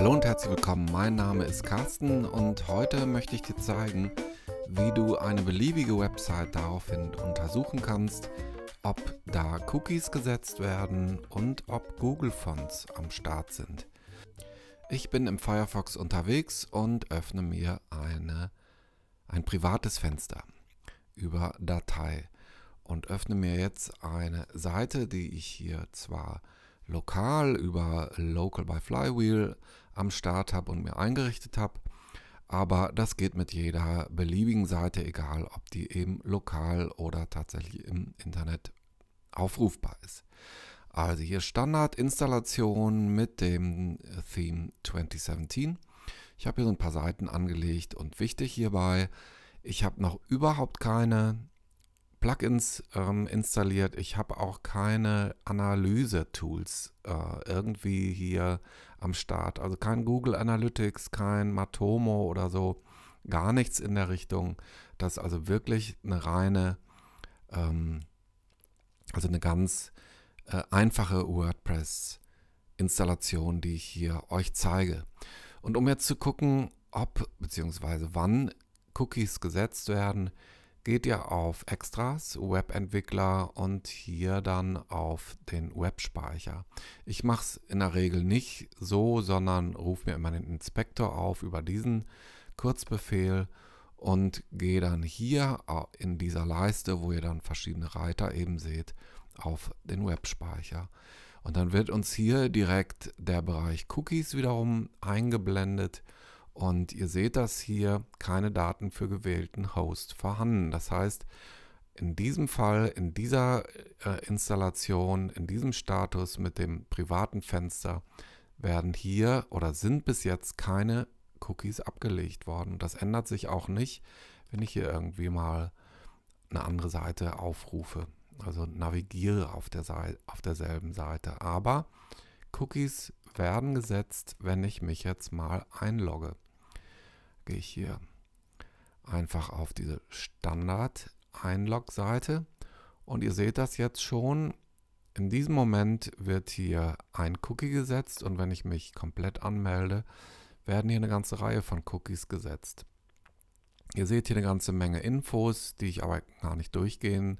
Hallo und herzlich willkommen, mein Name ist Carsten und heute möchte ich dir zeigen, wie du eine beliebige Website daraufhin untersuchen kannst, ob da Cookies gesetzt werden und ob Google Fonts am Start sind. Ich bin im Firefox unterwegs und öffne mir eine, ein privates Fenster über Datei und öffne mir jetzt eine Seite, die ich hier zwar lokal über Local by Flywheel am Start habe und mir eingerichtet habe. Aber das geht mit jeder beliebigen Seite, egal ob die eben lokal oder tatsächlich im Internet aufrufbar ist. Also hier Standardinstallation mit dem Theme 2017. Ich habe hier so ein paar Seiten angelegt und wichtig hierbei, ich habe noch überhaupt keine Plugins ähm, installiert. Ich habe auch keine Analyse-Tools äh, irgendwie hier am Start. Also kein Google Analytics, kein Matomo oder so. Gar nichts in der Richtung. Das ist also wirklich eine reine, ähm, also eine ganz äh, einfache WordPress-Installation, die ich hier euch zeige. Und um jetzt zu gucken, ob bzw. wann Cookies gesetzt werden, geht ihr auf Extras, Webentwickler und hier dann auf den Webspeicher. Ich mache es in der Regel nicht so, sondern rufe mir immer den Inspektor auf über diesen Kurzbefehl und gehe dann hier in dieser Leiste, wo ihr dann verschiedene Reiter eben seht, auf den Webspeicher. Und dann wird uns hier direkt der Bereich Cookies wiederum eingeblendet. Und ihr seht, dass hier keine Daten für gewählten Host vorhanden. Das heißt, in diesem Fall, in dieser äh, Installation, in diesem Status mit dem privaten Fenster werden hier oder sind bis jetzt keine Cookies abgelegt worden. Das ändert sich auch nicht, wenn ich hier irgendwie mal eine andere Seite aufrufe. Also navigiere auf, der Seite, auf derselben Seite. Aber Cookies werden gesetzt, wenn ich mich jetzt mal einlogge. Gehe ich hier einfach auf diese Standard-Einlog-Seite und ihr seht das jetzt schon. In diesem Moment wird hier ein Cookie gesetzt und wenn ich mich komplett anmelde, werden hier eine ganze Reihe von Cookies gesetzt. Ihr seht hier eine ganze Menge Infos, die ich aber gar nicht durchgehen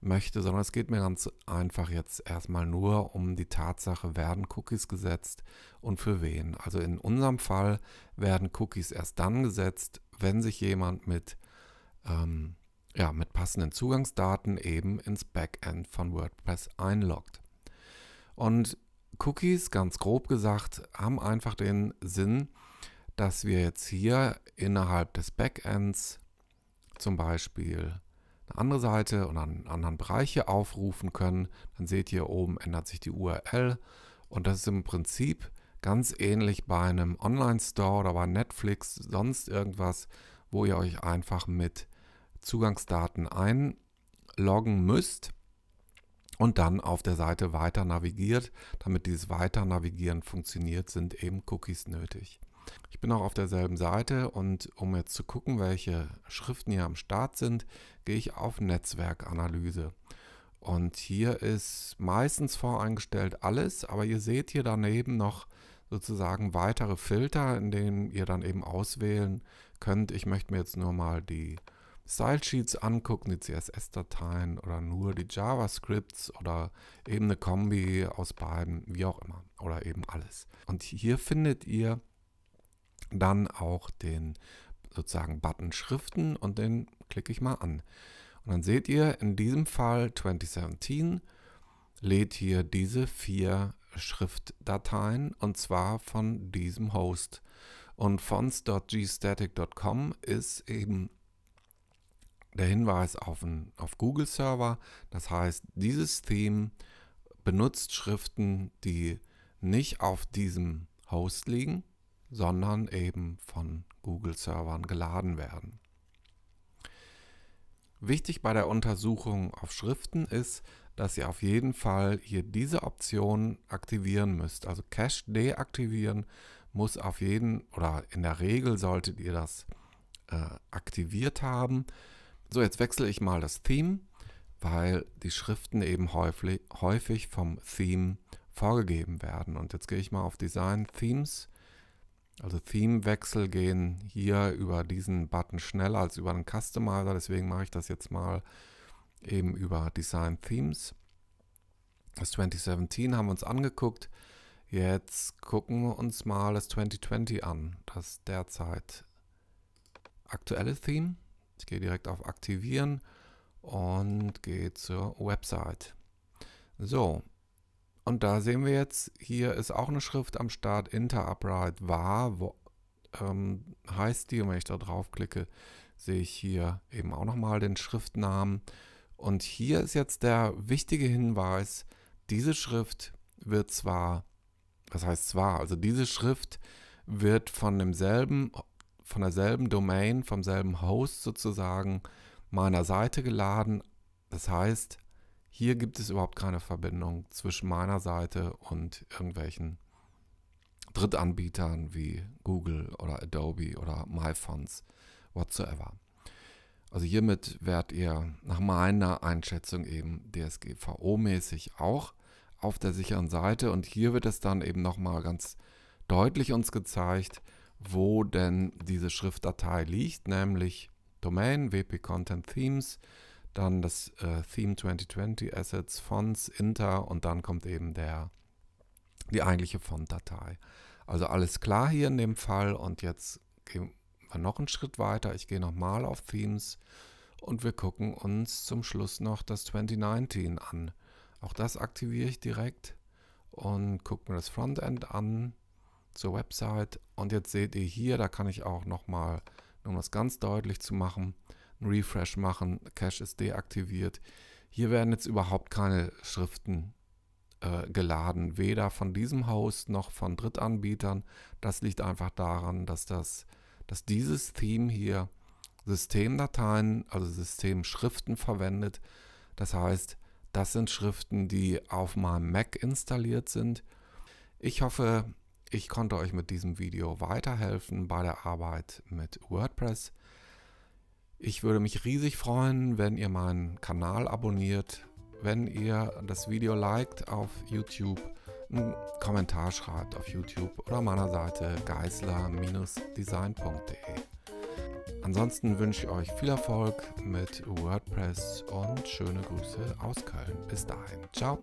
möchte, sondern es geht mir ganz einfach jetzt erstmal nur um die Tatsache, werden Cookies gesetzt und für wen. Also in unserem Fall werden Cookies erst dann gesetzt, wenn sich jemand mit, ähm, ja, mit passenden Zugangsdaten eben ins Backend von WordPress einloggt. Und Cookies, ganz grob gesagt, haben einfach den Sinn, dass wir jetzt hier innerhalb des Backends zum Beispiel eine andere Seite und einen anderen Bereich hier aufrufen können. Dann seht ihr oben ändert sich die URL und das ist im Prinzip ganz ähnlich bei einem Online-Store oder bei Netflix, sonst irgendwas, wo ihr euch einfach mit Zugangsdaten einloggen müsst und dann auf der Seite weiter navigiert. Damit dieses Weiter Navigieren funktioniert, sind eben Cookies nötig. Ich bin auch auf derselben Seite und um jetzt zu gucken, welche Schriften hier am Start sind, gehe ich auf Netzwerkanalyse. Und hier ist meistens voreingestellt alles, aber ihr seht hier daneben noch sozusagen weitere Filter, in denen ihr dann eben auswählen könnt. Ich möchte mir jetzt nur mal die Style Sheets angucken, die CSS-Dateien oder nur die JavaScripts oder eben eine Kombi aus beiden, wie auch immer, oder eben alles. Und hier findet ihr dann auch den sozusagen Button Schriften und den klicke ich mal an. Und dann seht ihr in diesem Fall 2017 lädt hier diese vier Schriftdateien und zwar von diesem Host. Und fonts.gstatic.com ist eben der Hinweis auf, einen, auf Google Server. Das heißt, dieses Theme benutzt Schriften, die nicht auf diesem Host liegen sondern eben von Google-Servern geladen werden. Wichtig bei der Untersuchung auf Schriften ist, dass ihr auf jeden Fall hier diese Option aktivieren müsst. Also Cache deaktivieren muss auf jeden oder in der Regel solltet ihr das äh, aktiviert haben. So, jetzt wechsle ich mal das Theme, weil die Schriften eben häufig, häufig vom Theme vorgegeben werden. Und jetzt gehe ich mal auf Design Themes also Themewechsel gehen hier über diesen Button schneller als über einen Customizer. Deswegen mache ich das jetzt mal eben über Design Themes. Das 2017 haben wir uns angeguckt. Jetzt gucken wir uns mal das 2020 an. Das derzeit aktuelle Theme. Ich gehe direkt auf Aktivieren und gehe zur Website. So, und da sehen wir jetzt, hier ist auch eine Schrift am Start, Interupright war, wo, ähm, heißt die. Und wenn ich da draufklicke, sehe ich hier eben auch nochmal den Schriftnamen. Und hier ist jetzt der wichtige Hinweis, diese Schrift wird zwar, was heißt zwar, also diese Schrift wird von demselben, von derselben Domain, vom selben Host sozusagen meiner Seite geladen. Das heißt, hier gibt es überhaupt keine Verbindung zwischen meiner Seite und irgendwelchen Drittanbietern wie Google oder Adobe oder MyFonts, whatsoever. Also hiermit werdet ihr nach meiner Einschätzung eben DSGVO-mäßig auch auf der sicheren Seite und hier wird es dann eben nochmal ganz deutlich uns gezeigt, wo denn diese Schriftdatei liegt, nämlich Domain, WP Content Themes, dann das äh, Theme 2020 Assets, Fonts, Inter und dann kommt eben der, die eigentliche Fontdatei. Also alles klar hier in dem Fall und jetzt gehen wir noch einen Schritt weiter. Ich gehe nochmal auf Themes und wir gucken uns zum Schluss noch das 2019 an. Auch das aktiviere ich direkt und gucke mir das Frontend an zur Website und jetzt seht ihr hier, da kann ich auch nochmal, um das ganz deutlich zu machen, einen Refresh machen, Cache ist deaktiviert. Hier werden jetzt überhaupt keine Schriften äh, geladen, weder von diesem Host noch von Drittanbietern. Das liegt einfach daran, dass, das, dass dieses Theme hier Systemdateien, also Systemschriften verwendet. Das heißt, das sind Schriften, die auf meinem Mac installiert sind. Ich hoffe, ich konnte euch mit diesem Video weiterhelfen bei der Arbeit mit WordPress. Ich würde mich riesig freuen, wenn ihr meinen Kanal abonniert, wenn ihr das Video liked auf YouTube, einen Kommentar schreibt auf YouTube oder meiner Seite geißler-design.de. Ansonsten wünsche ich euch viel Erfolg mit WordPress und schöne Grüße aus Köln. Bis dahin, ciao.